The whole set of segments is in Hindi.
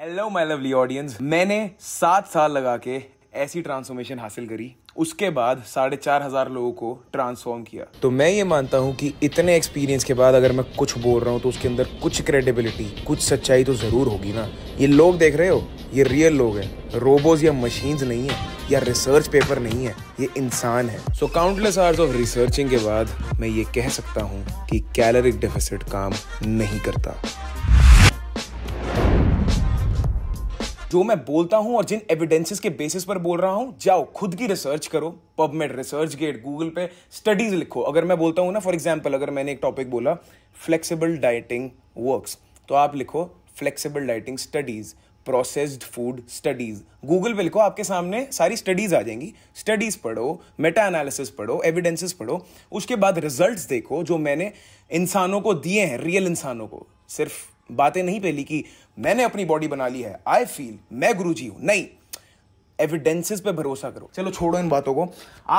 हेलो माय लवली ऑडियंस मैंने सात साल लगा के ऐसी ट्रांसफॉर्मेशन हासिल करी उसके बाद साढ़े चार हजार लोगों को ट्रांसफॉर्म किया तो मैं ये मानता हूँ कि इतने एक्सपीरियंस के बाद अगर मैं कुछ बोल रहा हूँ तो उसके अंदर कुछ क्रेडिबिलिटी कुछ सच्चाई तो ज़रूर होगी ना ये लोग देख रहे हो ये रियल लोग हैं रोबोज या मशीन्स नहीं है या रिसर्च पेपर नहीं है ये इंसान है so countless hours of researching के बाद मैं ये कह सकता हूँ कि कैलोरिक डेफिसिट काम नहीं करता जो मैं बोलता हूं और जिन एविडेंसेस के बेसिस पर बोल रहा हूं जाओ खुद की रिसर्च करो पबमेड रिसर्च गेट गूगल पे स्टडीज लिखो अगर मैं बोलता हूं ना फॉर एग्जाम्पल अगर मैंने एक टॉपिक बोला फ्लेक्सिबल डाइटिंग वर्क्स तो आप लिखो flexible dieting studies processed food studies Google पे लिखो आपके सामने सारी स्टडीज आ जाएंगी स्टडीज पढ़ो मेटा एनालिसिस पढ़ो एविडेंसेस पढ़ो उसके बाद रिजल्ट्स देखो जो मैंने इंसानों को दिए हैं रियल इंसानों को सिर्फ बातें नहीं पहली कि मैंने अपनी बॉडी बना ली है आई फील मैं गुरु जी हूं नहीं एविडेंसेस पे भरोसा करो चलो छोड़ो इन बातों को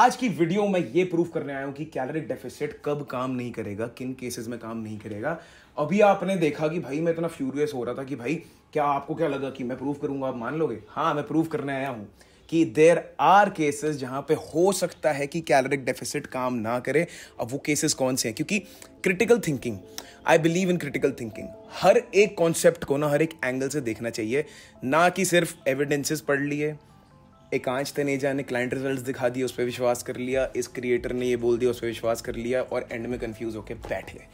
आज की वीडियो में ये प्रूफ करने आया हूं कि कैलोरी डेफिसिट कब काम नहीं करेगा किन केसेस में काम नहीं करेगा अभी आपने देखा कि भाई मैं इतना फ्यूरियस हो रहा था कि भाई क्या आपको क्या लगा कि मैं प्रूफ करूंगा आप मान लोगे हाँ मैं प्रूफ करने आया हूं कि देर आर केसेस जहाँ पे हो सकता है कि कैलोरिक डेफिसिट काम ना करे अब वो केसेस कौन से हैं क्योंकि critical thinking I believe in critical thinking हर एक कॉन्सेप्ट को ना हर एक एंगल से देखना चाहिए ना कि सिर्फ एविडेंसेस पढ़ लिए एक आंच तनेजा ने क्लाइंट रिजल्ट दिखा दिए उस पर विश्वास कर लिया इस क्रिएटर ने ये बोल दिया उस पर विश्वास कर लिया और एंड में कंफ्यूज होकर बैठ गए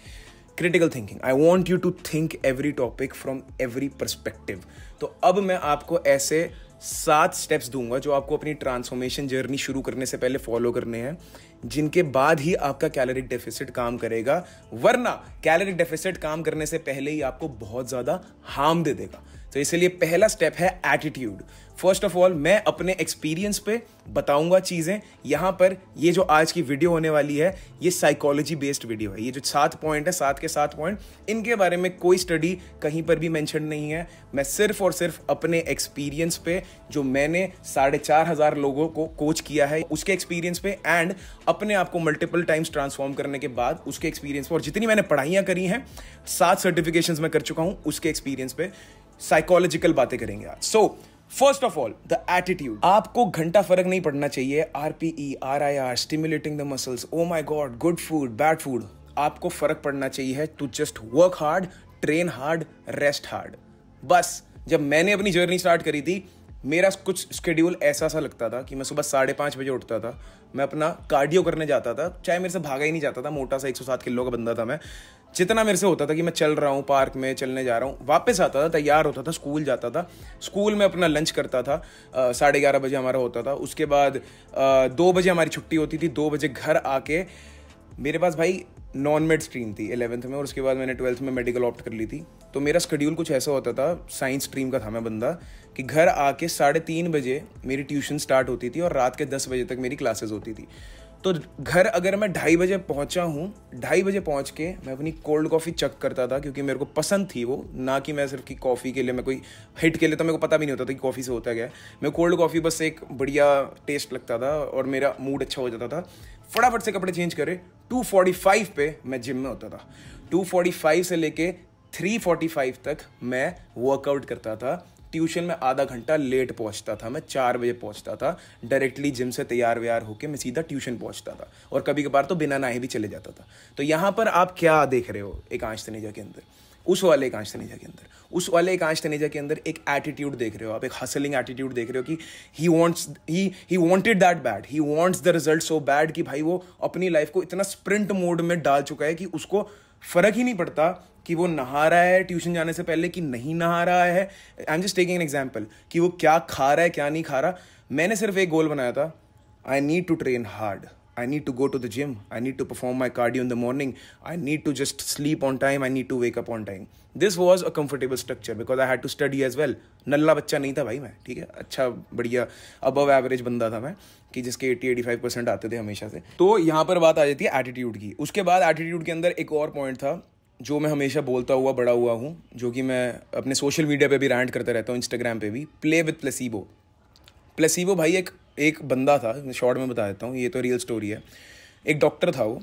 critical thinking I want you to think every topic from every perspective तो अब मैं आपको ऐसे सात स्टेप्स दूंगा जो आपको अपनी ट्रांसफॉर्मेशन जर्नी शुरू करने से पहले फॉलो करने हैं जिनके बाद ही आपका कैलोरी डेफिसिट काम करेगा वरना कैलोरी डेफिसिट काम करने से पहले ही आपको बहुत ज़्यादा हार्म दे देगा तो इसलिए पहला स्टेप है एटीट्यूड फर्स्ट ऑफ ऑल मैं अपने एक्सपीरियंस पे बताऊंगा चीज़ें यहाँ पर ये जो आज की वीडियो होने वाली है ये साइकोलॉजी बेस्ड वीडियो है ये जो सात पॉइंट है सात के सात पॉइंट इनके बारे में कोई स्टडी कहीं पर भी मेंशन नहीं है मैं सिर्फ और सिर्फ अपने एक्सपीरियंस पे जो मैंने साढ़े चार हज़ार लोगों को कोच किया है उसके एक्सपीरियंस पे एंड अपने आप को मल्टीपल टाइम्स ट्रांसफॉर्म करने के बाद उसके एक्सपीरियंस पे और जितनी मैंने पढ़ाइयाँ करी हैं सात सर्टिफिकेशन मैं कर चुका हूँ उसके एक्सपीरियंस पे साइकोलॉजिकल बातें करेंगे आज so first of all the attitude आपको घंटा फर्क नहीं पड़ना चाहिए RPE R I R stimulating the muscles oh my God good food bad food आपको फर्क पड़ना चाहिए to just work hard train hard rest hard बस जब मैंने अपनी जर्नी स्टार्ट करी थी मेरा कुछ स्केड्यूल ऐसा सा लगता था कि मैं सुबह साढ़े पाँच बजे उठता था मैं अपना कार्डियो करने जाता था चाहे मेरे से भागा ही नहीं जाता था मोटा सा एक सौ सात किलो का बंदा था मैं जितना मेरे से होता था कि मैं चल रहा हूँ पार्क में चलने जा रहा हूँ वापस आता था तैयार होता था स्कूल जाता था स्कूल में अपना लंच करता था साढ़े ग्यारह बजे हमारा होता था उसके बाद दो बजे हमारी छुट्टी होती थी दो बजे घर आके मेरे पास भाई नॉन मेड स्ट्रीम थी एलेवंथ में और उसके बाद मैंने ट्वेल्थ में मेडिकल ऑप्ट कर ली थी तो मेरा स्कड्यूल कुछ ऐसा होता था साइंस स्ट्रीम का था मैं बंदा कि घर आके साढ़े तीन बजे मेरी ट्यूशन स्टार्ट होती थी और रात के दस बजे तक मेरी क्लासेस होती थी तो घर अगर मैं ढाई बजे पहुंचा हूँ ढाई बजे पहुंच के मैं अपनी कोल्ड कॉफ़ी चेक करता था क्योंकि मेरे को पसंद थी वो ना कि मैं सिर्फ कि कॉफ़ी के लिए मैं कोई हिट के लिए तो मेरे को पता भी नहीं होता था कि कॉफ़ी से होता क्या है मैं कोल्ड कॉफ़ी बस एक बढ़िया टेस्ट लगता था और मेरा मूड अच्छा हो जाता था फटाफट से कपड़े चेंज करे टू पे मैं जिम में होता था टू से लेके 345 तक मैं वर्कआउट करता था ट्यूशन में आधा घंटा लेट पहुंचता था मैं चार बजे पहुंचता था डायरेक्टली जिम से तैयार व्यार होकर मैं सीधा ट्यूशन पहुंचता था और कभी कभार तो बिना नहाए भी चले जाता था तो यहाँ पर आप क्या देख रहे हो एक आंश तनेजा के अंदर उस वाले एक आंश तनेजा के अंदर उस वाले एक आंश तनेजा के अंदर एक एटीट्यूड देख रहे हो आप एक हसलिंग एटीट्यूड देख रहे हो कि he wants he he wanted that bad he wants the result so bad कि भाई वो अपनी लाइफ को इतना स्प्रिंट मोड में डाल चुका है कि उसको फर्क ही नहीं पड़ता कि वो नहा रहा है ट्यूशन जाने से पहले कि नहीं नहा रहा है I am just taking an example कि वो क्या खा रहा है क्या नहीं खा रहा मैंने सिर्फ एक गोल बनाया था I need to train hard I need to go to the gym. I need to perform my cardio in the morning. I need to just sleep on time. I need to wake up on time. This was a comfortable structure because I had to study as well. नल्ला बच्चा नहीं था भाई मैं ठीक है अच्छा बढ़िया अबव एवरेज बंदा था मैं कि जिसके एट्टी एटी फाइव परसेंट आते थे हमेशा से तो यहाँ पर बात आ जाती है एटीट्यूड की उसके बाद एटीट्यूड के अंदर एक और पॉइंट था जो मैं हमेशा बोलता हुआ बड़ा हुआ हूँ जो कि मैं अपने सोशल मीडिया पे भी रैंट करते रहता हूँ इंस्टाग्राम पे भी प्ले विथ प्लेसीबो प्लेसीबो भाई एक एक बंदा था शॉर्ट में बता देता हूँ ये तो रियल स्टोरी है एक डॉक्टर था वो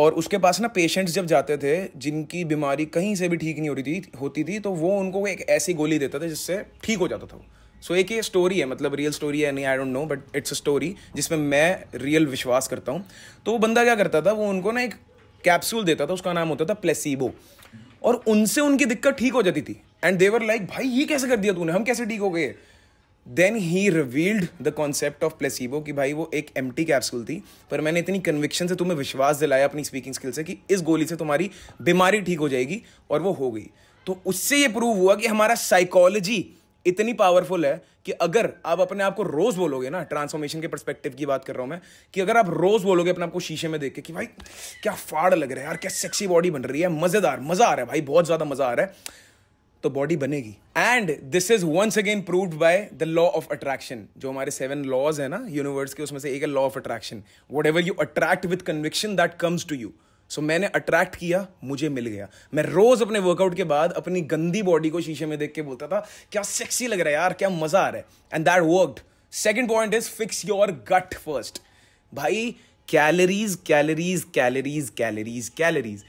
और उसके पास ना पेशेंट्स जब जाते थे जिनकी बीमारी कहीं से भी ठीक नहीं हो रही थी होती थी तो वो उनको एक ऐसी गोली देता था जिससे ठीक हो जाता था वो सो so, एक ये स्टोरी है मतलब रियल स्टोरी है नहीं I don't know but it's a story जिसमें मैं रियल विश्वास करता हूँ तो वो बंदा क्या करता था वो उनको ना एक कैप्सूल देता था उसका नाम होता था प्लेसिबो और उनसे उनकी दिक्कत ठीक हो जाती थी एंड देवर लाइक भाई ये कैसे कर दिया तूने हम कैसे ठीक हो गए then he revealed the concept of placebo कि भाई वो एक एम टी कैप्सूल थी पर मैंने इतनी कन्विक्शन से तुम्हें विश्वास दिलाया अपनी स्पीकिंग स्किल से कि इस गोली से तुम्हारी बीमारी ठीक हो जाएगी और वो हो गई तो उससे ये प्रूव हुआ कि हमारा साइकोलॉजी इतनी पावरफुल है कि अगर आप अपने आप को रोज बोलोगे ना ट्रांसफॉर्मेशन के परस्पेक्टिव की बात कर रहा हूं मैं कि अगर आप रोज बोलोगे अपने आपको शीशे में देख के कि भाई क्या फाड़ लग रहा है यार क्या सेक्सी बॉडी बन रही है मजेदार मजा आ रहा है भाई बहुत ज्यादा मजा आ रहा है तो बॉडी बनेगी and this is once again proved by the law of attraction जो हमारे सेवन लॉज है ना यूनिवर्स के उसमें से एक है law of attraction whatever you attract with conviction that comes to you so so, मैंने अट्रैक्ट किया मुझे मिल गया मैं रोज अपने वर्कआउट के बाद अपनी गंदी बॉडी को शीशे में देख के बोलता था क्या सेक्सी लग रहा है यार क्या मजा आ रहा है and that worked second point is fix your gut first भाई calories calories calories calories calories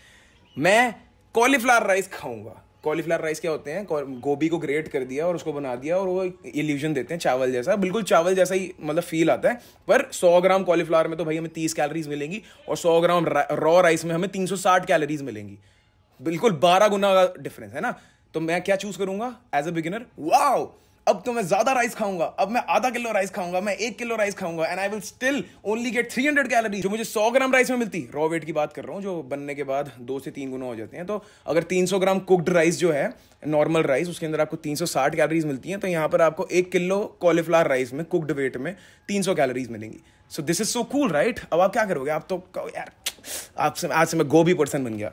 मैं कॉलीफ्लावर राइस खाऊंगा कॉलीफ्लावर राइस क्या होते हैं गोभी को ग्रेट कर दिया और उसको बना दिया और वो इल्यूजन देते हैं चावल जैसा बिल्कुल चावल जैसा ही मतलब फील आता है पर 100 ग्राम कॉलीफ्लावर में तो भाई हमें 30 कैलोरीज मिलेंगी और 100 ग्राम रॉ राइस में हमें 360 कैलोरीज मिलेंगी बिल्कुल बारह गुना का डिफरेंस है ना तो मैं क्या चूज करूंगा एज अ बिगिनर वाओ अब तो मैं ज्यादा राइस खाऊंगा अब मैं आधा किलो राइस खाऊंगा मैं एक किलो राइस खाऊंगा and I will still only get 300 hundred calorie जो मुझे 100 ग्राम राइस में मिलती रॉ वेट की बात कर रहा हूँ जो बनने के बाद दो से तीन गुना हो जाते हैं तो अगर 300 ग्राम कुक्ड राइस जो है नॉर्मल राइस उसके अंदर आपको 360 कैलोरीज मिलती हैं तो यहाँ पर आपको एक किलो कॉलीफ्लावर राइस में कुकड वेट में तीन कैलोरीज मिलेंगी so this is so cool right अब आप क्या करोगे आप तो यार आपसे आज से मैं गोभी पर्सन बन गया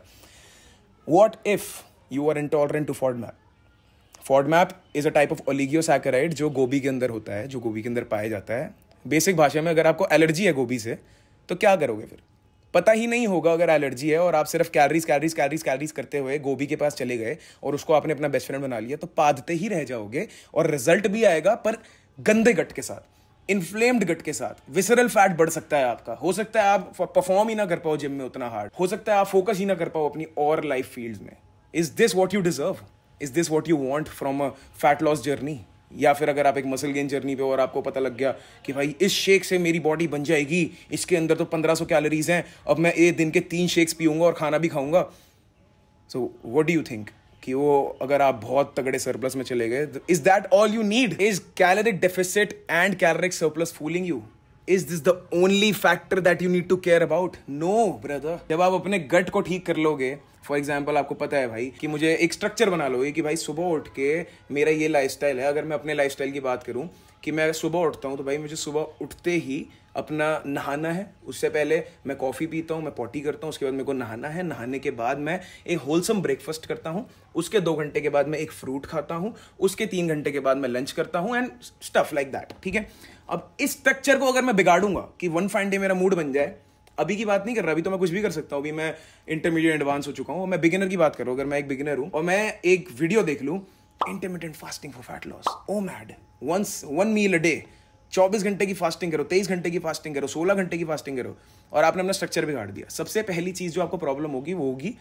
what if you are intolerant to FODMAP FODMAP is a type of oligosaccharide जो गोभी के अंदर होता है जो गोभी के अंदर पाया जाता है बेसिक भाषा में अगर आपको एलर्जी है गोभी से तो क्या करोगे फिर पता ही नहीं होगा अगर एलर्जी है और आप सिर्फ कैलरीज कैलरीज कैलरीज कैलरीज करते हुए गोभी के पास चले गए और उसको आपने अपना बेस्ट फ्रेंड बना लिया तो पादते ही रह जाओगे और रिजल्ट भी आएगा पर गंदे गट के साथ इन्फ्लेम्ड गट के साथ विसरल फैट बढ़ सकता है आपका हो सकता है आप परफॉर्म ही ना कर पाओ जिम में उतना हार्ड हो सकता है आप फोकस ही ना कर पाओ अपनी और लाइफ फील्ड में is this what you deserve is this what you want from a fat loss journey या फिर अगर आप एक मसल गेन जर्नी पे हो और आपको पता लग गया कि भाई इस शेक से मेरी बॉडी बन जाएगी इसके अंदर तो 1500 कैलोरीज हैं अब मैं एक दिन के तीन शेक्स पीऊंगा और खाना भी खाऊंगा so what do you think कि वो अगर आप बहुत तगड़े सरप्लस में चले गए is that all you need is caloric deficit and caloric surplus fooling you is this the only factor that you need to care about no brother जब आप अपने गट को ठीक कर लोगे फॉर एग्जाम्पल आपको पता है भाई कि मुझे एक स्ट्रक्चर बना लो ये कि भाई सुबह उठ के मेरा ये लाइफ है अगर मैं अपने लाइफ की बात करूँ कि मैं सुबह उठता हूँ तो भाई मुझे सुबह उठते ही अपना नहाना है उससे पहले मैं कॉफ़ी पीता हूँ मैं पॉटी करता हूँ उसके बाद मेरे को नहाना है नहाने के बाद मैं एक होलसम ब्रेकफास्ट करता हूँ उसके दो घंटे के बाद मैं एक फ्रूट खाता हूँ उसके तीन घंटे के बाद मैं लंच करता हूँ एंड स्टफ लाइक दैट ठीक है अब इस स्ट्रक्चर को अगर मैं बिगाड़ूंगा कि वन फाइन डे मेरा मूड बन जाए अभी की बात नहीं कर रहा अभी तो मैं कुछ भी कर सकता हूँ अभी मैं इंटरमीडिएट एडवांस हो चुका हूँ मैं बिगिनर की बात करूँ अगर मैं एक बिगिनर हूँ और मैं एक वीडियो देख लूँ intermediate fasting for fat loss OMAD once one meal a day चौबीस घंटे की फास्टिंग करो तेईस घंटे की फास्टिंग करो सोलह घंटे की फास्टिंग करो और आपने अपना स्ट्रक्चर बिगाड़ दिया सबसे पहली चीज़ जो आपको प्रॉब्लम होगी वो होगी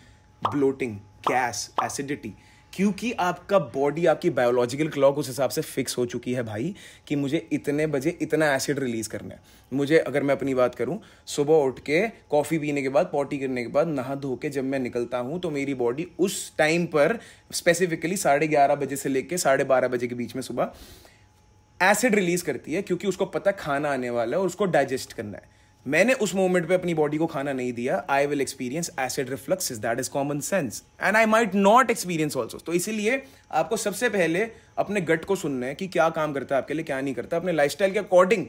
ब्लोटिंग गैस एसिडिटी क्योंकि आपका बॉडी आपकी बायोलॉजिकल क्लॉक उस हिसाब से फिक्स हो चुकी है भाई कि मुझे इतने बजे इतना एसिड रिलीज करना है मुझे अगर मैं अपनी बात करूं सुबह उठ के कॉफ़ी पीने के बाद पॉटी करने के बाद नहा धो के जब मैं निकलता हूं तो मेरी बॉडी उस टाइम पर स्पेसिफिकली साढ़े ग्यारह बजे से लेकर साढ़े बारह बजे के बीच में सुबह एसिड रिलीज करती है क्योंकि उसको पता खाना आने वाला है और उसको डाइजेस्ट करना है मैंने उस मोमेंट पे अपनी बॉडी को खाना नहीं दिया I will experience acid is that is common sense and I might not experience also तो इसीलिए आपको सबसे पहले अपने गट को सुनना है कि क्या काम करता है आपके लिए क्या नहीं करता अपने लाइफ के अकॉर्डिंग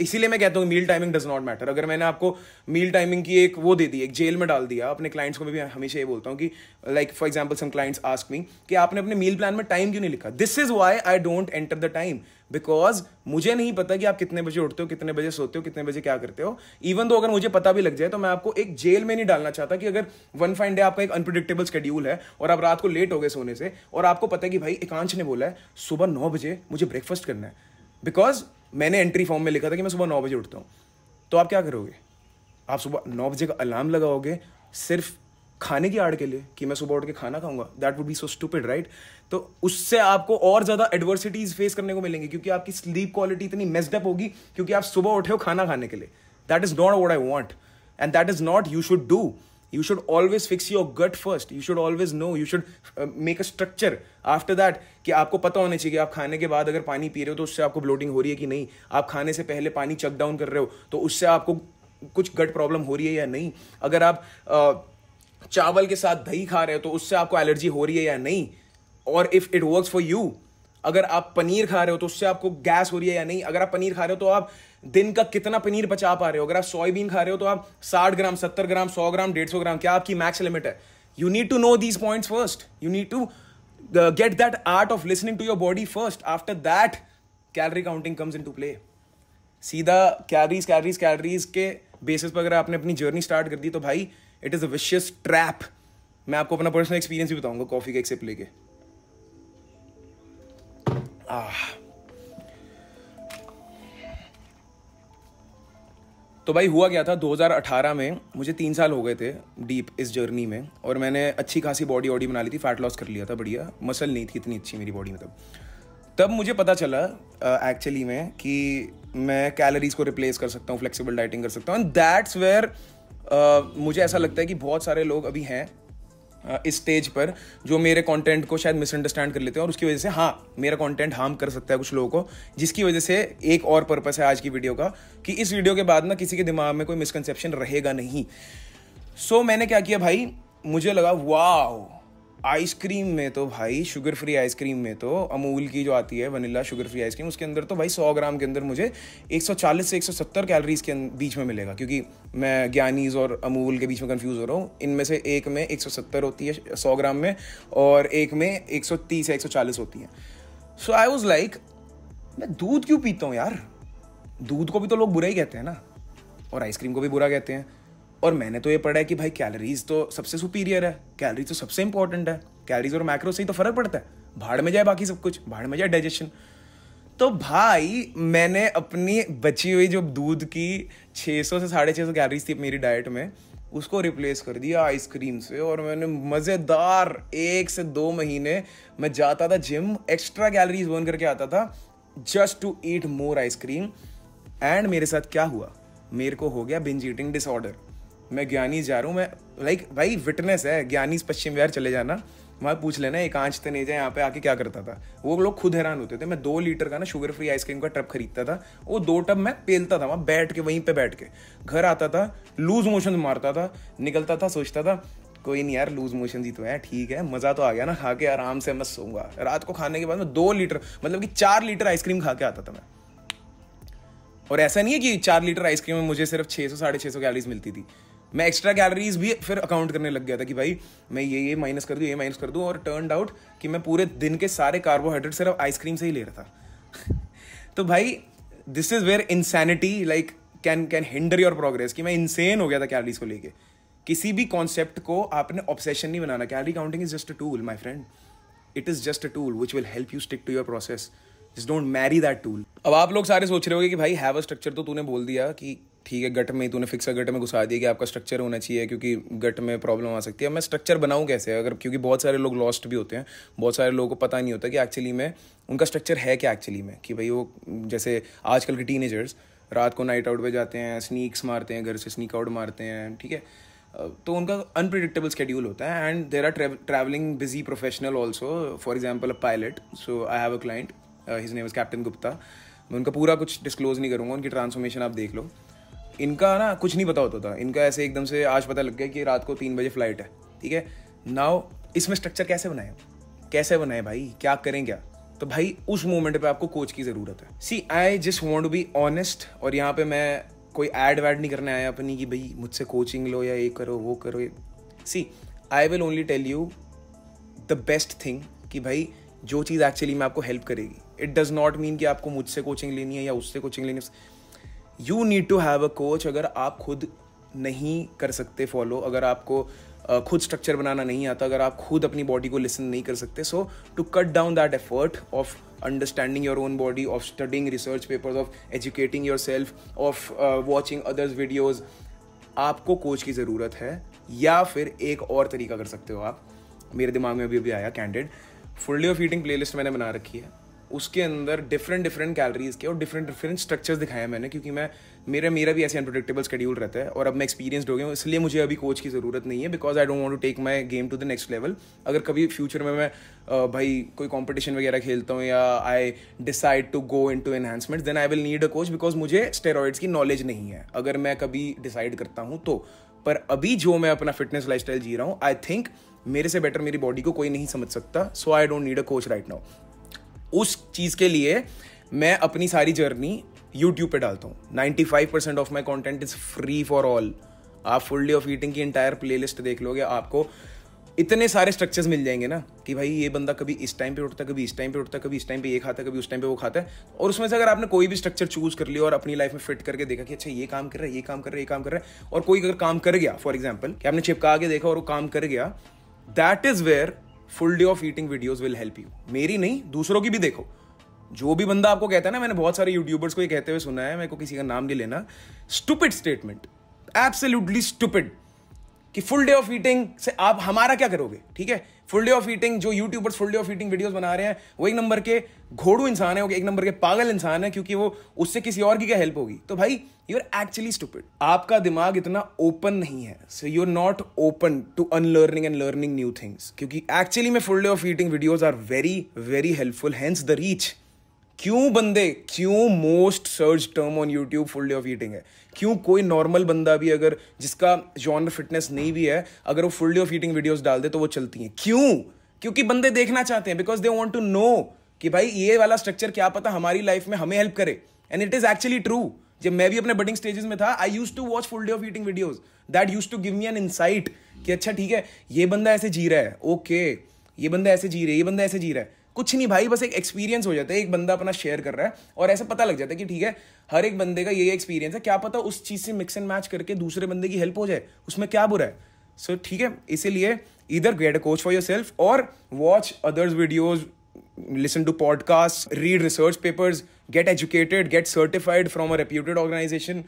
इसीलिए मैं कहता हूँ meal timing does not matter अगर मैंने आपको मील टाइमिंग की एक वो दे दी एक जेल में डाल दिया अपने क्लाइंट्स को मैं भी हमेशा ये बोलता हूँ कि like for example some clients ask me कि आपने अपने मील प्लान में टाइम क्यों नहीं लिखा this is why I don't enter the time because मुझे नहीं पता कि आप कितने बजे उठते हो कितने बजे सोते हो कितने बजे क्या करते हो इवन तो अगर मुझे पता भी लग जाए तो मैं आपको एक जेल में नहीं डालना चाहता कि अगर वन फाइन डे आपका एक अनप्रडिक्टेबल शेड्यूल है और आप रात को लेट हो गए सोने से और आपको पता है कि भाई एकांश ने बोला है सुबह नौ बजे मुझे ब्रेकफास्ट करना है बिकॉज मैंने एंट्री फॉर्म में लिखा था कि मैं सुबह नौ बजे उठता हूँ तो आप क्या करोगे आप सुबह नौ बजे का अलार्म लगाओगे सिर्फ खाने की आड़ के लिए कि मैं सुबह उठ के खाना खाऊंगा that would be so stupid right तो उससे आपको और ज़्यादा एडवर्सिटीज़ फेस करने को मिलेंगी क्योंकि आपकी स्लीप क्वालिटी इतनी मेस्डअप होगी क्योंकि आप सुबह उठे हो खाना खाने के लिए that is not what I want and that is not you should do you should always fix your gut first you should always know you should make a structure after that कि आपको पता होना चाहिए कि आप खाने के बाद अगर पानी पी रहे हो तो उससे आपको ब्लोटिंग हो रही है कि नहीं आप खाने से पहले पानी चक डाउन कर रहे हो तो उससे आपको कुछ गट प्रॉब्लम हो रही है या नहीं अगर आप uh, चावल के साथ दही खा रहे हो तो उससे आपको एलर्जी हो रही है या नहीं और if it work for you अगर आप पनीर खा रहे हो तो उससे आपको गैस हो रही है या नहीं अगर आप पनीर खा रहे हो तो आप दिन का कितना पनीर बचा पा रहे हो अगर आप सोयाबीन खा रहे हो तो आप साठ ग्राम सत्तर ग्राम सौ ग्राम डेढ़ सौ ग्राम क्या आपकी मैक्स लिमिट है you need to know these points first you need to get that art of listening to your body first after that calorie counting comes into play सीधा कैलरीज कैलरीज कैलरीज के बेसिस पर अगर आपने अपनी जर्नी स्टार्ट कर दी तो भाई it is a vicious trap मैं आपको अपना पर्सनल एक्सपीरियंस भी बताऊंगा कॉफ़ी का एक्सेप्ट लेके तो भाई हुआ क्या था 2018 में मुझे तीन साल हो गए थे डीप इस जर्नी में और मैंने अच्छी खासी बॉडी ऑडी बना ली थी फैट लॉस कर लिया था बढ़िया मसल नहीं थी इतनी अच्छी मेरी बॉडी में तब तब मुझे पता चला एक्चुअली uh, में कि मैं कैलोरीज को रिप्लेस कर सकता हूँ फ्लेक्सिबल डाइटिंग कर सकता हूँ एंड दैट्स वेयर मुझे ऐसा लगता है कि बहुत सारे लोग अभी हैं इस स्टेज पर जो मेरे कंटेंट को शायद मिसअंडरस्टैंड कर लेते हैं और उसकी वजह से हाँ मेरा कंटेंट हार्म कर सकता है कुछ लोगों को जिसकी वजह से एक और पर्पस है आज की वीडियो का कि इस वीडियो के बाद ना किसी के दिमाग में कोई मिसकनसेप्शन रहेगा नहीं सो so, मैंने क्या किया भाई मुझे लगा वाह आइसक्रीम में तो भाई शुगर फ्री आइसक्रीम में तो अमूल की जो आती है वनीला शुगर फ्री आइसक्रीम उसके अंदर तो भाई 100 ग्राम के अंदर मुझे 140 से 170 कैलोरीज के बीच में मिलेगा क्योंकि मैं ज्ञानीज और अमूल के बीच में कंफ्यूज हो रहा हूँ इनमें से एक में 170 होती है 100 ग्राम में और एक में 130 या 140 होती है सो आई वॉज लाइक मैं दूध क्यों पीता हूँ यार दूध को भी तो लोग बुरा ही कहते हैं ना और आइसक्रीम को भी बुरा कहते हैं और मैंने तो ये पढ़ा है कि भाई कैलरीज तो सबसे सुपीरियर है कैलरीज तो सबसे इंपॉर्टेंट है कैलरीज और मैक्रो से ही तो फर्क पड़ता है भाड़ में जाए बाकी सब कुछ भाड़ में जाए डाइजेशन तो भाई मैंने अपनी बची हुई जो दूध की 600 से साढ़े छः सौ कैलरीज थी मेरी डाइट में उसको रिप्लेस कर दिया आइसक्रीम से और मैंने मज़ेदार एक से दो महीने मैं जाता था जिम एक्स्ट्रा कैलरीज बर्न करके आता था just to eat more ice cream and मेरे साथ क्या हुआ मेरे को हो गया बिंज ईटिंग डिसऑर्डर मैं ज्ञानी जा रहा हूँ मैं लाइक भाई विटनेस है ज्ञानी पश्चिम बिहार चले जाना वहाँ पूछ लेना एक आँच तो जाए यहाँ पे आके क्या करता था वो लोग खुद हैरान होते थे मैं दो लीटर का ना शुगर फ्री आइसक्रीम का टब खरीदता था वो दो टब मैं पेलता था वहाँ बैठ के वहीं पे बैठ के घर आता था लूज मोशन मारता था निकलता था सोचता था कोई नहीं यार लूज मोशन ही तो है ठीक है मज़ा तो आ गया ना खा के आराम से मैं सोऊंगा रात को खाने के बाद मैं दो लीटर मतलब कि चार लीटर आइसक्रीम खा के आता था मैं और ऐसा नहीं है कि चार लीटर आइसक्रीम में मुझे सिर्फ छः सौ साढ़े छः सौ कैलोरीज मिलती थी मैं एक्स्ट्रा कैलरीज भी फिर अकाउंट करने लग गया था कि भाई मैं ये ये माइनस कर दूँ ये माइनस कर दूँ और टर्न आउट कि मैं पूरे दिन के सारे कार्बोहाइड्रेट सिर्फ आइसक्रीम से ही ले रहा था तो भाई this is where insanity like can can hinder your progress कि मैं इंसेन हो गया था कैलरीज को लेके किसी भी कॉन्सेप्ट को आपने ऑब्सेशन नहीं बनाना calorie counting is just a tool my friend it is just a tool which will help you stick to your process just don't marry that tool अब आप लोग सारे सोच रहे होगे कि भाई हैव अ स्ट्रक्चर तो तूने बोल दिया कि ठीक है गट में ही तूने फिक्सर गट में घुसा दिया कि आपका स्ट्रक्चर होना चाहिए क्योंकि गट में प्रॉब्लम आ सकती है मैं स्ट्रक्चर बनाऊँ कैसे अगर क्योंकि बहुत सारे लोग लॉस्ट भी होते हैं बहुत सारे लोगों को पता नहीं होता कि एक्चुअली में उनका स्ट्रक्चर है क्या एक्चुअली में कि भाई वो जैसे आजकल के टीनेजर्स रात को नाइट आउट पर जाते हैं स्नीक्स मारते हैं घर से स्नीक आउट मारते हैं ठीक है तो उनका अनप्रिडिक्टेबल स्केड्यूल होता है and there are travelling busy professional also for example a pilot so I have a client his name is captain Gupta मैं उनका पूरा कुछ डिस्क्लोज नहीं करूँगा उनकी ट्रांसफॉर्मेशन आप देख लो इनका ना कुछ नहीं पता होता था इनका ऐसे एकदम से आज पता लग गया कि रात को तीन बजे फ्लाइट है ठीक है नाव इसमें स्ट्रक्चर कैसे बनाए कैसे बनाए भाई क्या करें क्या तो भाई उस मोमेंट पे आपको कोच की ज़रूरत है see I just want be honest और यहाँ पे मैं कोई एड वैड नहीं करने आया अपनी कि भाई मुझसे कोचिंग लो या ये करो वो करो ये see I will only tell you the best thing कि भाई जो चीज़ एक्चुअली में आपको हेल्प करेगी इट डज़ नॉट मीन कि आपको मुझसे कोचिंग लेनी है या उससे कोचिंग लेनी है you need to have a coach अगर आप खुद नहीं कर सकते फॉलो अगर आपको खुद स्ट्रक्चर बनाना नहीं आता अगर आप खुद अपनी बॉडी को लिसन नहीं कर सकते so to cut down that effort of understanding your own body of studying research papers of educating yourself of watching others videos आपको कोच की ज़रूरत है या फिर एक और तरीका कर सकते हो आप मेरे दिमाग में अभी अभी आया candid fully of eating playlist मैंने बना रखी है उसके अंदर डिफरेंट डिफरेंट कैलरीज के और डिफरेंट डिफरेंट स्ट्रक्चर्स दिखाए मैंने क्योंकि मैं मेरा मेरा भी ऐसे अनप्रडिक्टेबल स्कड्यूल रहता है और अब मैं एक्सपीरियंसड हो गया हूँ इसलिए मुझे अभी कोच की ज़रूरत नहीं है because I don't want to take my game to the next level अगर कभी फ्यूचर में मैं भाई कोई कॉम्पिटिशन वगैरह खेलता हूँ या I decide to go into enhancement then I will need a coach because मुझे स्टेरॉइड्स की नॉलेज नहीं है अगर मैं कभी डिसाइड करता हूँ तो पर अभी जो मैं अपना फिटनेस लाइफ जी रहा हूँ आई थिंक मेरे से बेटर मेरी बॉडी को कोई नहीं समझ सकता so I don't need a coach right now उस चीज़ के लिए मैं अपनी सारी जर्नी यूट्यूब पे डालता हूँ ninety five percent of my content is free for all आप फुल डे ऑफ ईटिंग की इंटायर प्ले लिस्ट देख लोगे आपको इतने सारे स्ट्रक्चर्स मिल जाएंगे ना कि भाई ये बंदा कभी इस टाइम पे उठता है कभी इस टाइम पे उठता है कभी इस टाइम पे ये खाता है कभी उस टाइम पे वो खाता है और उसमें से अगर आपने कोई भी स्ट्रक्चर चूज कर लिया और अपनी लाइफ में फिट करके देखा कि अच्छा ये काम कर रहा है ये काम कर रहा है ये काम कर रहा है और कोई अगर काम कर गया फॉर एग्जाम्पल कि आपने चिपका के देखा और वो काम कर गया that is where full day of eating videos will help you मेरी नहीं दूसरों की भी देखो जो भी बंदा आपको कहता है ना मैंने बहुत सारे यूट्यूबर्स को ये कहते हुए सुना है मेरे को किसी का नाम नहीं लेना स्टूपिड स्टेटमेंट एब्सोल्युटली स्टूपिड कि फुल डे ऑफ ईटिंग से आप हमारा क्या करोगे ठीक है फुल डे ऑफ ईटिंग जो YouTubers full day of eating videos बना रहे हैं वो एक नंबर के घोड़ू इंसान है वो एक नंबर के पागल इंसान है क्योंकि वो उससे किसी और की क्या हेल्प होगी तो भाई यू आर एक्चुअली स्टूपिड आपका दिमाग इतना ओपन नहीं है so you are not open to unlearning and learning new things क्योंकि एक्चुअली में full day of eating videos are very very helpful hence the reach क्यों बंदे क्यों most search term on YouTube full day of eating है क्यों कोई नॉर्मल बंदा भी अगर जिसका जॉनर फिटनेस नहीं भी है अगर वो full day of eating videos डाल दे तो वो चलती हैं क्यों क्योंकि बंदे देखना चाहते हैं because they want to know कि भाई ये वाला स्ट्रक्चर क्या पता हमारी लाइफ में हमें हेल्प करे and it is actually true जब मैं भी अपने बडिंग स्टेजेस में था I use to watch full day of eating videos that use to give me an insight कि अच्छा ठीक है ये बंदा ऐसे जी रहा है ओके okay, ये बंदा ऐसे जी रहा है ये बंदा ऐसे जी रहा है कुछ नहीं भाई बस एक एक्सपीरियंस हो जाता है एक बंदा अपना शेयर कर रहा है और ऐसा पता लग जाता है कि ठीक है हर एक बंदे का ये एक्सपीरियंस है क्या पता उस चीज़ से मिक्स एंड मैच करके दूसरे बंदे की हेल्प हो जाए उसमें क्या बुरा है सो ठीक है इसीलिए इधर get a coach for yourself और watch others videos listen to podcasts, read research papers, get educated, get certified from a reputed organization,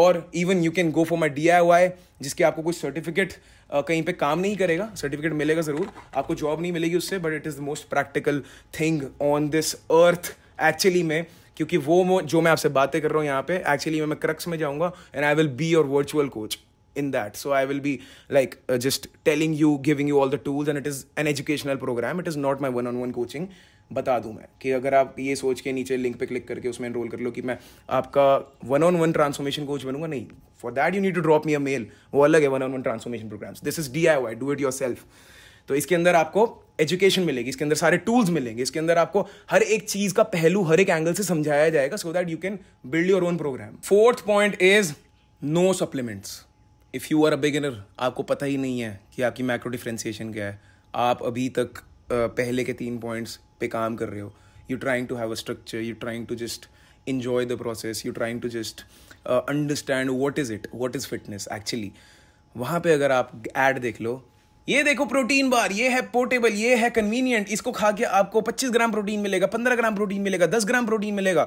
or even you can go for my DIY, जिसके आपको कुछ certificate कहीं पे काम नहीं करेगा सर्टिफिकेट मिलेगा ज़रूर आपको जॉब नहीं मिलेगी उससे but it is the most practical thing on this earth actually में क्योंकि वो जो मैं आपसे बातें कर रहा हूँ यहाँ पे एक्चुअली मैं क्रक्स में जाऊँगा and I will be your virtual coach in that so I will be like just telling you giving you all the tools and it is an educational program it is not my one on one coaching बता दूं मैं कि अगर आप ये सोच के नीचे लिंक पे क्लिक करके उसमें एनरोल कर लो कि मैं आपका one on one transformation coach बनूंगा नहीं for that you need to drop me a mail वो अलग है one on one transformation programs this is D I Y do it yourself तो इसके अंदर आपको एजुकेशन मिलेगी इसके अंदर सारे टूल्स मिलेंगे इसके अंदर आपको हर एक चीज का पहलू हर एक एंगल से समझाया जाएगा so that you can build your own program fourth point is no supplements if you are a beginner आपको पता ही नहीं है कि आपकी माइक्रो डिफ्रेंसिएशन क्या है आप अभी तक पहले के तीन पॉइंट्स पे काम कर रहे हो you trying to have a structure you trying to just enjoy the process you trying to just understand what is it what is fitness actually वहाँ पर अगर आप एड देख लो ये देखो प्रोटीन बार ये है पोर्टेबल ये है कन्वीनियंट इसको खा के आपको 25 ग्राम प्रोटीन मिलेगा 15 ग्राम प्रोटीन मिलेगा 10 ग्राम प्रोटीन मिलेगा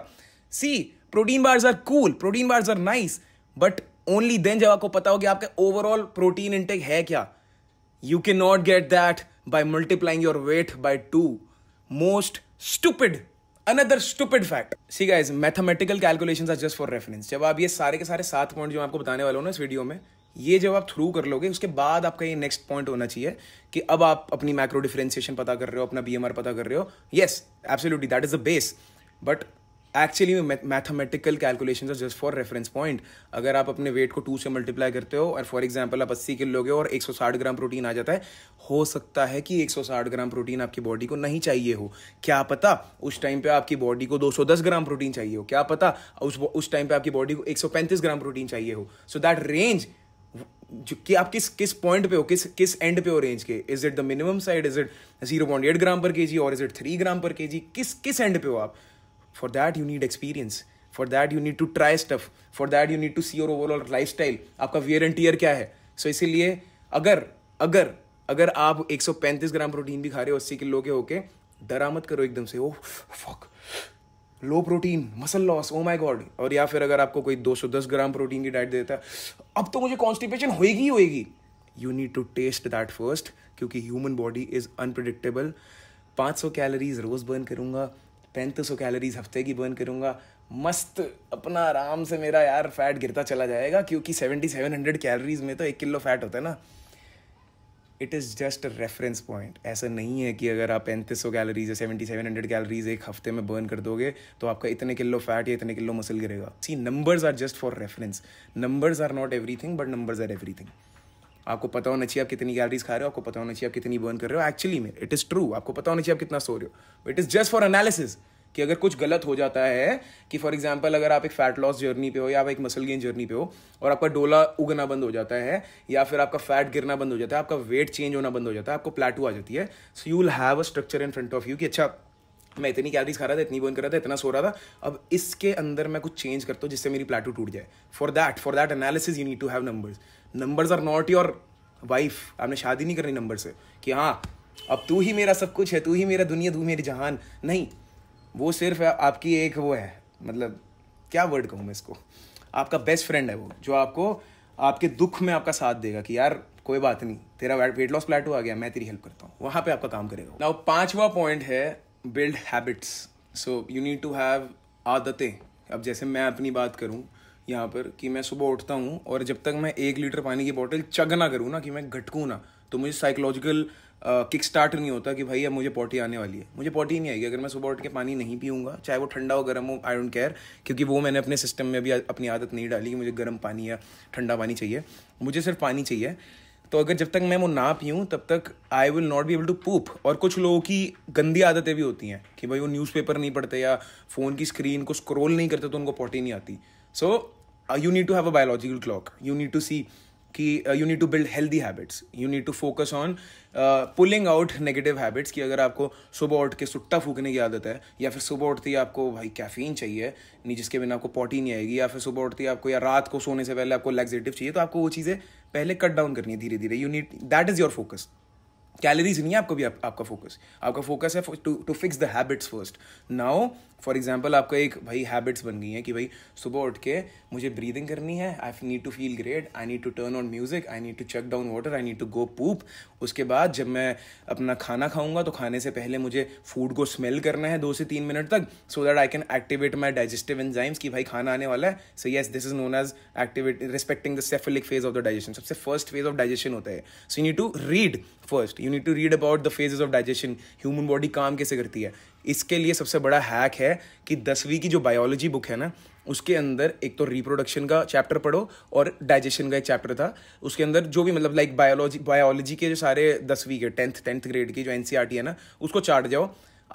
see protein bars are cool protein bars are nice but only then जब आपको पता हो कि आपका ओवरऑल प्रोटीन इंटेक है क्या you can not get that by multiplying your weight by two most stupid another stupid fact see guys mathematical calculation are just for reference जब आप ये सारे के सारे सात पॉइंट जो आपको बताने वाला हूँ ना इस वीडियो में ये जब आप थ्रू कर लोगे उसके बाद आपका ये नेक्स्ट पॉइंट होना चाहिए कि अब आप अपनी मैक्रो डिफ्रेंसिएशन पता कर रहे हो अपना बीएमआर पता कर रहे हो yes absolutely that is the base but actually में मैथमेटिकल कैलकुलेशन है जस्ट फॉर रेफरेंस पॉइंट अगर आप अपने वेट को टू से मल्टीप्लाई करते हो और फॉर एग्जाम्पल आप अस्सी किलो के और साठ ग्राम प्रोटीन आ जाता है हो सकता है कि एक सौ साठ ग्राम प्रोटीन आपकी बॉडी को नहीं चाहिए हो क्या पता उस टाइम पे आपकी बॉडी को दो सौ दस ग्राम प्रोटीन चाहिए हो क्या पता उस उस टाइम पे आपकी बॉडी को एक सौ पैंतीस ग्राम प्रोटीन चाहिए हो सो दैट रेंज जो कि आप किस किस पॉइंट पे हो किस किस एंड पे हो रेंज के is it the minimum side is it zero point eight gram per K जी और is it three gram per K जी किस किस एंड पे हो आप For that you need experience. For that you need to try stuff. For that you need to see your overall lifestyle. आपका वियर एंड टीयर क्या है सो so, इसीलिए अगर अगर अगर आप 135 ग्राम प्रोटीन भी खा रहे हो अस्सी किलो के होके डरामत करो एकदम से oh fuck low protein muscle loss oh my god और या फिर अगर आपको कोई 210 ग्राम प्रोटीन की डाइट देता है अब तो मुझे कॉन्स्टिपेशन होएगी होएगी you need to test that first क्योंकि human body is unpredictable 500 calories रोज बर्न करूंगा पैंतीस सौ कैलोरीज हफ्ते की बर्न करूँगा मस्त अपना आराम से मेरा यार फैट गिरता चला जाएगा क्योंकि सेवेंटी सेवन हंड्रेड कैलोरीज में तो एक किलो फैट होता है ना it is just a reference point ऐसा नहीं है कि अगर आप पैंतीस सौ कैलोरीज या सेवेंटी सेवन हंड्रेड कैलोरीज एक हफ्ते में बर्न कर दोगे तो आपका इतने किलो फैट या इतने किलो मसल गिरेगा see numbers are just for reference numbers are not everything but numbers are everything आपको पता होना चाहिए आप कितनी कैलरीज खा रहे हो आपको पता होना चाहिए आप कितनी बर्न कर रहे हो एक्चुअली में इट इज़ ट्रू आपको पता होना चाहिए आप कितना सो रहे हो it is just for analysis कि अगर कुछ गलत हो जाता है कि फॉर एग्जाम्पल अगर आप एक फैट लॉस जर्नी पे हो या आप एक मसल गेन जर्नी पे हो और आपका डोला उगना बंद हो जाता है या फिर आपका फैट गिरना बंद हो जाता है आपका वेट चेंज होना बंद हो जाता है आपको प्लाटू आ जाती है so you will have a structure in front of you कि अच्छा मैं इतनी कैलरीज खा रहा था इतनी बर्न कर रहा था इतना सो रहा था अब इसके अंदर मैं कुछ चेंज करता हूँ जिससे मेरी प्लाटू टूट जाए for that for that analysis you need to have numbers numbers are not your wife आपने शादी नहीं करनी नंबर से कि हाँ अब तू ही मेरा सब कुछ है तू ही मेरा दुनिया तू मेरी जहान नहीं वो सिर्फ आपकी एक वो है मतलब क्या वर्ड कहूँ मैं इसको आपका बेस्ट फ्रेंड है वो जो आपको आपके दुख में आपका साथ देगा कि यार कोई बात नहीं तेरा वेट लॉस प्लेट आ गया मैं तेरी हेल्प करता हूँ वहाँ पे आपका काम करेगा नाउ पांचवा पॉइंट है build habits so you need to have आदतें अब जैसे मैं अपनी बात करूँ यहाँ पर कि मैं सुबह उठता हूँ और जब तक मैं एक लीटर पानी की बॉटल चग ना करूँ ना कि मैं घटकूँ ना तो मुझे साइकोलॉजिकल किक स्टार्ट नहीं होता कि भाई अब मुझे पॉटी आने वाली है मुझे पॉटी नहीं आएगी अगर मैं सुबह उठ के पानी नहीं पीऊँगा चाहे वो ठंडा हो गर्म हो आई डोंट केयर क्योंकि वो मैंने अपने सिस्टम में भी अपनी आदत नहीं डाली कि मुझे गर्म पानी या ठंडा पानी चाहिए मुझे सिर्फ पानी चाहिए तो अगर जब तक मैं वो ना पीऊँ तब तक I will not be able to poop और कुछ लोगों की गंदी आदतें भी होती हैं कि भाई वो न्यूज़पेपर नहीं पढ़ते या फ़ोन की स्क्रीन को स्क्रोल नहीं करते तो उनको पॉटी नहीं आती so you need to have a biological clock you need to see कि you need to build healthy habits you need to focus on pulling out negative habits कि अगर आपको सुबह उठ के सुट्टा फूकने की आदत है या फिर सुबह उठते ही आपको भाई कैफीन चाहिए नहीं जिसके बिना आपको पॉटी नहीं आएगी या फिर सुबह उठते ही आपको या रात को सोने से पहले आपको लेग्जेटिव चाहिए तो आपको वो चीज़ें पहले कट डाउन करनी है धीरे धीरे you need that is your focus calories नहीं है आपको भी आप, आपका फोकस आपका फोकस है to to fix the habits first now for example आपका एक भाई हैबिट्स बन गई है कि भाई सुबह उठ के मुझे ब्रीदिंग करनी है I need to feel great I need to turn on music I need to check down water I need to go poop उसके बाद जब मैं अपना खाना खाऊंगा तो खाने से पहले मुझे फूड को स्मेल करना है दो से तीन मिनट तक so that I can activate my digestive enzymes कि भाई खाना आने वाला है so yes this is known as activate respecting the cephalic phase of the digestion सबसे फर्स्ट फेज ऑफ डाइजेशन होता है so you need to read first you need to read about the phases of digestion human body काम कैसे करती है इसके लिए सबसे बड़ा हैक है कि दसवीं की जो बायोलॉजी बुक है ना उसके अंदर एक तो रिप्रोडक्शन का चैप्टर पढ़ो और डाइजेशन का एक चैप्टर था उसके अंदर जो भी मतलब लाइक बायोलॉजी बायोलॉजी के जो सारे दसवीं के टेंथ टेंथ ग्रेड की जो एन e है ना उसको चाट जाओ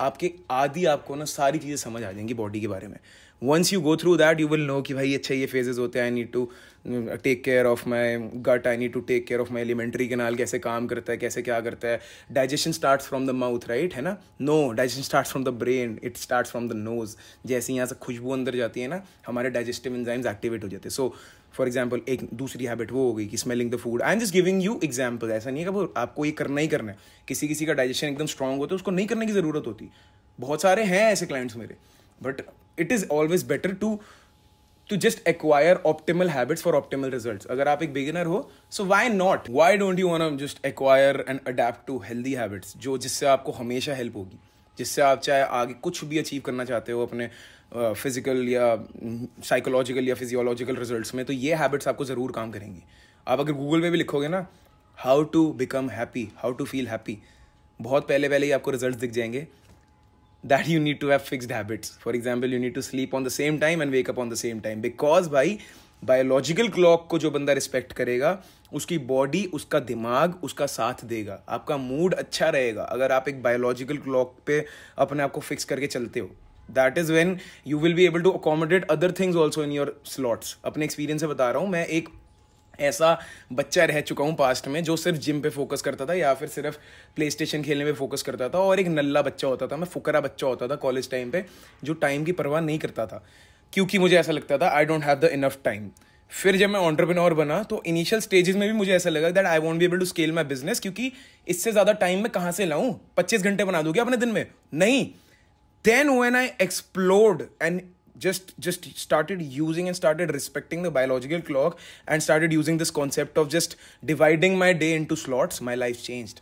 आपके आधी आपको ना सारी चीज़ें समझ आ जाएंगी बॉडी के बारे में once you go through that you will know कि भाई अच्छा ये फेजेज होते हैं I need to take care of my gut I need to take care of my alimentary canal कैसे काम करता है कैसे क्या करता है digestion start from the mouth right है ना no digestion start from the brain it start from the nose जैसे यहाँ से खुशबू अंदर जाती है ना हमारे डाइजेस्टिव एंजाइम्स एक्टिवेट हो जाते हैं सो फॉर एग्जाम्पल एक दूसरी हैबिट वो हो गई कि smelling the food I am just giving you example ऐसा नहीं है कि आपको ये करना ही करना है किसी किसी का डाइजेशन एकदम स्ट्रांग होता है उसको नहीं करने की ज़रूरत होती बहुत सारे हैं ऐसे क्लाइंट्स मेरे but it is always better to to just acquire optimal habits for optimal result अगर आप एक बिगिनर हो so why not why don't you want just acquire and adapt to healthy habits जो जिससे आपको हमेशा हेल्प होगी जिससे आप चाहे आगे कुछ भी अचीव करना चाहते हो अपने फिजिकल या साइकोलॉजिकल हम्म, या फिजियोलॉजिकल रिजल्ट्स में तो ये हैबिट्स आपको ज़रूर काम करेंगी आप अगर गूगल पे भी लिखोगे ना how to become happy how to feel happy बहुत पहले पहले ही आपको रिजल्ट दिख जाएंगे that you need to have fixed habits. For example, you need to sleep on the same time and wake up on the same time because भाई बायोलॉजिकल क्लॉक को जो बंदा रिस्पेक्ट करेगा उसकी बॉडी उसका दिमाग उसका साथ देगा आपका मूड अच्छा रहेगा अगर आप एक बायोलॉजिकल क्लॉक पे अपने आप को फिक्स करके चलते हो that is when you will be able to accommodate other things also in your slots अपने एक्सपीरियंस से बता रहा हूँ मैं एक ऐसा बच्चा रह चुका हूँ पास्ट में जो सिर्फ जिम पे फोकस करता था या फिर सिर्फ प्ले स्टेशन खेलने पे फोकस करता था और एक नल्ला बच्चा होता था मैं फुकरा बच्चा होता था कॉलेज टाइम पे जो टाइम की परवाह नहीं करता था क्योंकि मुझे ऐसा लगता था I don't have the enough time फिर जब मैं ऑन्टरप्रिनोर बना तो इनिशियल स्टेजेस में भी मुझे ऐसा लगा that I won't be able to scale my business क्योंकि इससे ज़्यादा टाइम मैं कहाँ से लाऊँ पच्चीस घंटे बना दूंगी अपने दिन में नहीं then when I explored and just just started using and started respecting the biological clock and started using this concept of just dividing my day into slots my life changed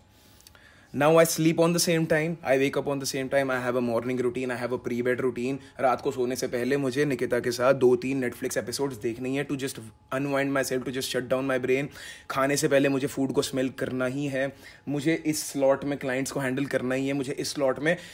now i sleep on the same time i wake up on the same time i have a morning routine i have a pre bed routine raat ko sone se pehle mujhe nikita ke sath do teen netflix episodes dekhni hai to just unwind myself to just shut down my brain khane se pehle mujhe food ko smell karna hi hai mujhe is slot mein clients ko handle karna hi hai mujhe is slot mein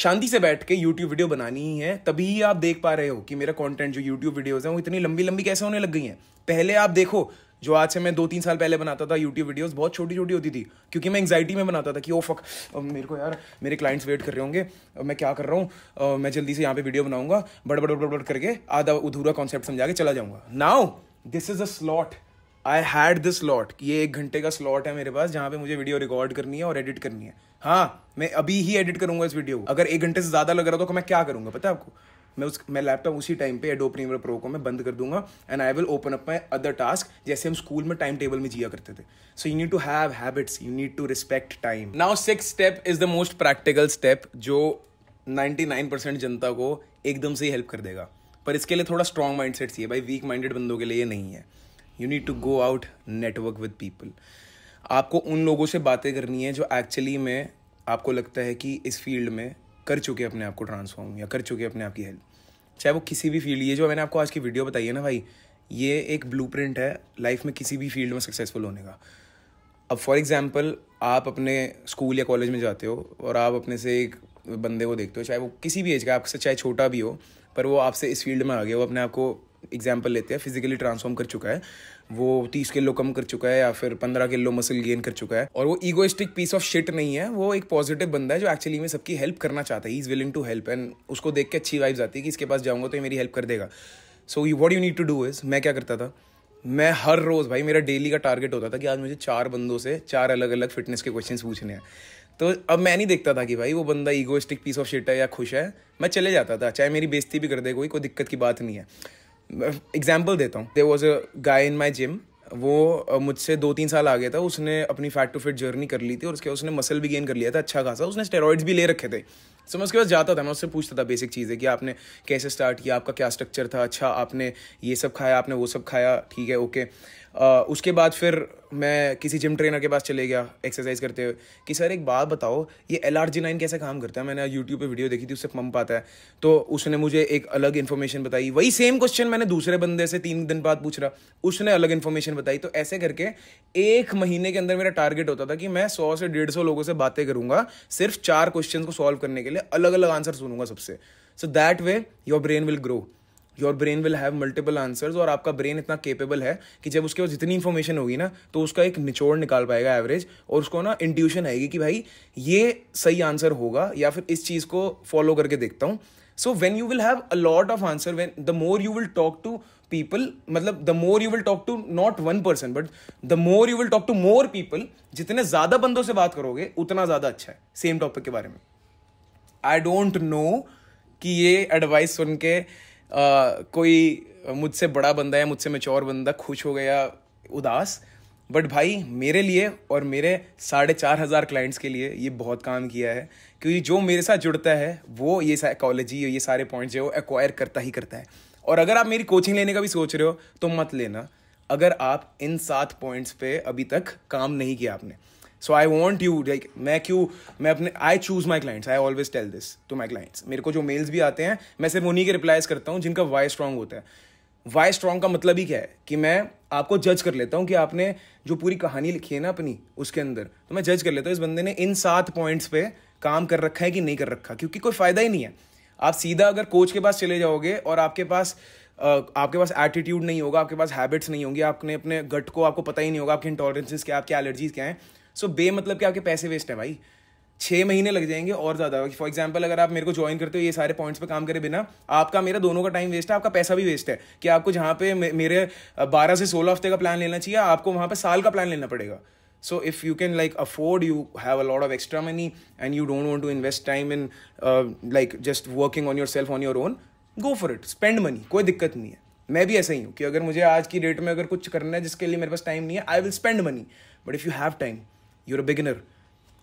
शांति से बैठ के यूट्यूब वीडियो बनानी ही है तभी ही आप देख पा रहे हो कि मेरा कंटेंट जो यूट्यूब वीडियोस हैं वो इतनी लंबी लंबी कैसे होने लग गई हैं पहले आप देखो जो आज से मैं दो तीन साल पहले बनाता था यूट्यूब वीडियोस बहुत छोटी छोटी होती थी क्योंकि मैं एंगजाइटी में बनाता था कि ओ oh, फक मेरे को यार मेरे क्लाइंट्स वेट कर रहे होंगे मैं क्या कर रहा हूँ मैं जल्दी से यहाँ पे वीडियो बनाऊंगा बड़ बड़ बड़ बड़ करके आधा अधूरा कॉन्सेप्ट समझा के चला जाऊंगा now this is a slot I had this slot ये एक घंटे का स्लॉट है मेरे पास जहाँ पे मुझे वीडियो रिकॉर्ड करनी है और एडिट करनी है हाँ मैं अभी ही एडिट करूंगा इस वीडियो को अगर एक घंटे से ज़्यादा लग रहा था तो मैं क्या करूंगा पता है आपको मैं उस मैं लैपटॉप उसी टाइम पे एडो प्रीमियर प्रो को मैं बंद कर दूंगा and I will open up my other task जैसे हम स्कूल में टाइम टेबल में जिया करते थे so you need to have habits you need to respect time now six step is the most practical step जो 99% जनता को एकदम से ही हेल्प कर देगा पर इसके लिए थोड़ा स्ट्रॉन्ग माइंड सेट चाहिए भाई वीक माइंडेड बंदों के लिए ये नहीं है you need to go out network with people आपको उन लोगों से बातें करनी है जो एक्चुअली में आपको लगता है कि इस फील्ड में कर चुके अपने आप को ट्रांसफॉर्म या कर चुके अपने आप की हेल्प चाहे वो किसी भी फील्ड ये जो मैंने आपको आज की वीडियो बताई है ना भाई ये एक ब्लू है लाइफ में किसी भी फील्ड में सक्सेसफुल होने का अब फॉर एग्ज़ाम्पल आप अपने स्कूल या कॉलेज में जाते हो और आप अपने से एक बंदे को देखते हो चाहे वो किसी भी एज का आपसे चाहे छोटा भी हो पर वो आपसे इस फील्ड में आ गया वो अपने आप को एग्जाम्पल लेते हैं फिजिकली ट्रांसफॉर्म कर चुका है वो तीस किलो कम कर चुका है या फिर पंद्रह किलो मसल गेन कर चुका है और वो ईगोइस्टिक पीस ऑफ शिट नहीं है वो एक पॉजिटिव बंदा है जो एक्चुअली में सबकी हेल्प करना चाहता है is willing to help and उसको देख के अच्छी वाइब्स आती है कि इसके पास जाऊँगा तो ये मेरी हेल्प कर देगा so you what you need to do is मैं क्या करता था मैं हर रोज़ भाई मेरा डेली का टारगेट होता था कि आज मुझे चार बंदों से चार अलग अलग फिटनेस के क्वेश्चन पूछने हैं तो अब मैं नहीं देखता था कि भाई वो बंदा ईगोइस्टिक पीस ऑफ शिट है या खुश है मैं चले जाता था चाहे मेरी बेइज्जती भी कर दे कोई कोई दिक्कत की बात नहीं है एग्जाम्पल देता हूँ there was a guy in my gym वो मुझसे दो तीन साल आ गया था उसने अपनी फैट टू फिट जर्नी कर ली थी और उसके उसने मसल भी गेन कर लिया था अच्छा खासा उसने स्टेरॉइड्स भी ले रखे थे सो मैं उसके पास जाता था मैं उससे पूछता था बेसिक चीज़ें कि आपने कैसे स्टार्ट किया आपका क्या स्ट्रक्चर था अच्छा आपने ये सब खाया आपने वो सब खाया ठीक है ओके उसके बाद फिर मैं किसी जिम ट्रेनर के पास चले गया एक्सरसाइज करते हुए कि सर एक बात बताओ ये एल आर जी नाइन कैसे काम करता है मैंने यूट्यूब पे वीडियो देखी थी उससे पंप आता है तो उसने मुझे एक अलग इन्फॉर्मेशन बताई वही सेम क्वेश्चन मैंने दूसरे बंदे से तीन दिन बाद पूछ रहा उसने अलग इन्फॉर्मेशन बताई तो ऐसे करके एक महीने के अंदर मेरा टारगेट होता था कि मैं सौ से डेढ़ सौ लोगों से बातें करूंगा सिर्फ चार क्वेश्चन को सॉल्व करने के लिए अलग अलग आंसर सुनूंगा सबसे so that way your brain will grow your brain will have multiple answers और आपका ब्रेन इतना केपेबल है कि जब उसके पास जितनी इन्फॉर्मेशन होगी ना तो उसका एक निचोड़ निकाल पाएगा एवरेज और उसको ना इंट्यूशन आएगी कि भाई ये सही आंसर होगा या फिर इस चीज़ को फॉलो करके देखता हूँ so when you will have a lot of answer when the more you will talk to people मतलब the more you will talk to not one person but the more you will talk to more people जितने ज़्यादा बंदों से बात करोगे उतना ज़्यादा अच्छा है सेम टॉपिक के बारे में आई डोंट नो कि ये एडवाइस सुन के कोई मुझसे बड़ा बंदा या मुझसे और बंदा खुश हो गया उदास बट भाई मेरे लिए और मेरे साढ़े चार हज़ार क्लाइंट्स के लिए ये बहुत काम किया है क्योंकि जो मेरे साथ जुड़ता है वो ये साइकोलॉजी ये सारे पॉइंट्स जो है वो एक्वायर करता ही करता है और अगर आप मेरी कोचिंग लेने का भी सोच रहे हो तो मत लेना अगर आप इन सात पॉइंट्स पे अभी तक काम नहीं किया आपने so I want you like मैं क्यों मैं अपने I choose my clients I always tell this to my clients मेरे को जो मेल्स भी आते हैं मैं सिर्फ उन्हीं के रिप्लाइज करता हूँ जिनका वाई स्ट्रांग होता है वाई स्ट्रॉन्ग का मतलब ही क्या है कि मैं आपको जज कर लेता हूँ कि आपने जो पूरी कहानी लिखी है ना अपनी उसके अंदर तो मैं जज कर लेता हूँ इस बंदे ने इन सात पॉइंट्स पे काम कर रखा है कि नहीं कर रखा क्योंकि कोई फायदा ही नहीं है आप सीधा अगर कोच के पास चले जाओगे और आपके पास आपके पास एटीट्यूड नहीं होगा आपके पास हैबिट्स नहीं होंगी आपने अपने गट को आपको पता ही नहीं होगा आपकी इंटॉलरेंसेज क्या आपकी एलर्जीज क्या हैं सो बे मतलब कि आपके पैसे वेस्ट है भाई छः महीने लग जाएंगे और ज़्यादा फॉर एग्जाम्पल अगर आप मेरे को ज्वाइन करते हो ये सारे पॉइंट्स पे काम करे बिना आपका मेरा दोनों का टाइम वेस्ट है आपका पैसा भी वेस्ट है कि आपको जहाँ पे मेरे बारह से सोलह हफ्ते का प्लान लेना चाहिए आपको वहाँ पर साल का प्लान लेना पड़ेगा so if you can like afford you have a lot of extra money and you don't want to invest time in like just working on yourself on your own go for it spend money कोई दिक्कत नहीं है मैं भी ऐसा ही हूँ कि अगर मुझे आज की डेट में अगर कुछ करना है जिसके लिए मेरे पास टाइम नहीं है I will spend money but if you have time you're a beginner.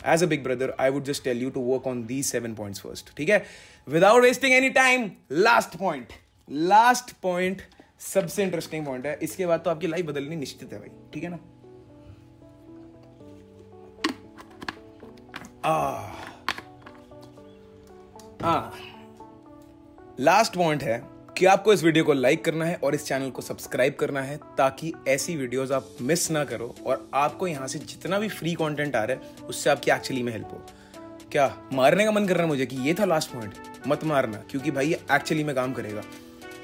As a big brother, I would just tell you to work on these seven points first. Okay? Without wasting any time, last point. Last point सबसे इंटरेस्टिंग पॉइंट है इसके बाद तो आपकी लाइफ बदलनी निश्चित है भाई ठीक है ना आ, आ, लास्ट पॉइंट है कि आपको इस वीडियो को लाइक करना है और इस चैनल को सब्सक्राइब करना है ताकि ऐसी वीडियोस आप मिस ना करो और आपको यहाँ से जितना भी फ्री कंटेंट आ रहा है उससे आपकी एक्चुअली में हेल्प हो क्या मारने का मन कर रहा है मुझे कि ये था लास्ट पॉइंट मत मारना क्योंकि भाई ये एक्चुअली में काम करेगा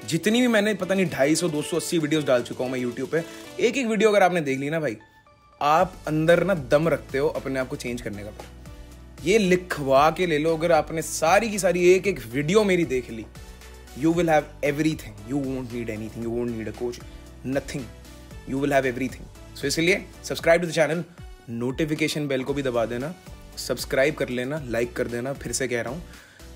जितनी भी मैंने पता नहीं ढाई सौ दो सौ अस्सी वीडियोज डाल चुका हूँ मैं यूट्यूब पर एक एक वीडियो अगर आपने देख ली ना भाई आप अंदर ना दम रखते हो अपने आप को चेंज करने का ये लिखवा के ले लो अगर आपने सारी की सारी एक एक वीडियो मेरी देख ली everything you everything need anything you you need a coach nothing you will have everything so इसलिए subscribe to the channel notification bell को भी दबा देना सब्सक्राइब कर लेना लाइक कर देना फिर से कह रहा हूँ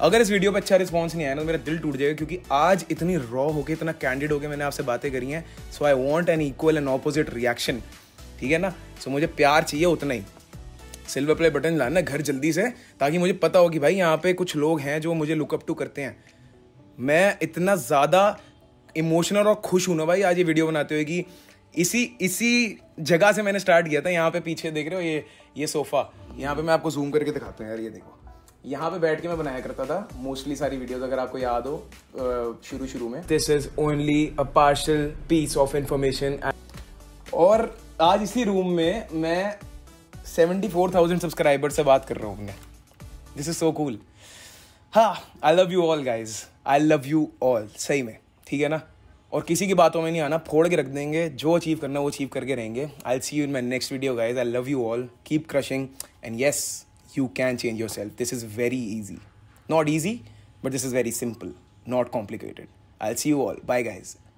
अगर इस वीडियो पर अच्छा रिस्पॉन्स नहीं आया ना तो मेरा दिल टूट जाएगा क्योंकि आज इतनी रॉ होके इतना कैंडिड होकर मैंने आपसे बातें करी हैं so I want an equal and opposite reaction ठीक है ना सो so, मुझे प्यार चाहिए उतना ही सिल्वर प्ले बटन लाना घर जल्दी से ताकि मुझे पता हो कि भाई यहाँ पे कुछ लोग हैं जो मुझे लुकअप टू करते हैं मैं इतना ज़्यादा इमोशनल और खुश हूँ ना भाई आज ये वीडियो बनाते हुए कि इसी इसी जगह से मैंने स्टार्ट किया था यहाँ पे पीछे देख रहे हो ये ये सोफ़ा यहाँ पे मैं आपको जूम करके दिखाता हूँ यार ये देखो यहाँ पे बैठ के मैं बनाया करता था मोस्टली सारी वीडियोस अगर आपको याद हो शुरू शुरू में this is only a partial piece of information और आज इसी रूम में मैं थाउजेंड सब्सक्राइबर से बात कर रहा हूँ अपने दिस इज सो कूल हाँ I love you all guys I love you all सही में ठीक है ना और किसी की बातों में नहीं आना फोड़ के रख देंगे जो अचीव करना वो अचीव करके रहेंगे I see you in my next video guys I love you all keep crushing and yes you can change yourself this is very easy not easy but this is very simple not complicated I see you all bye guys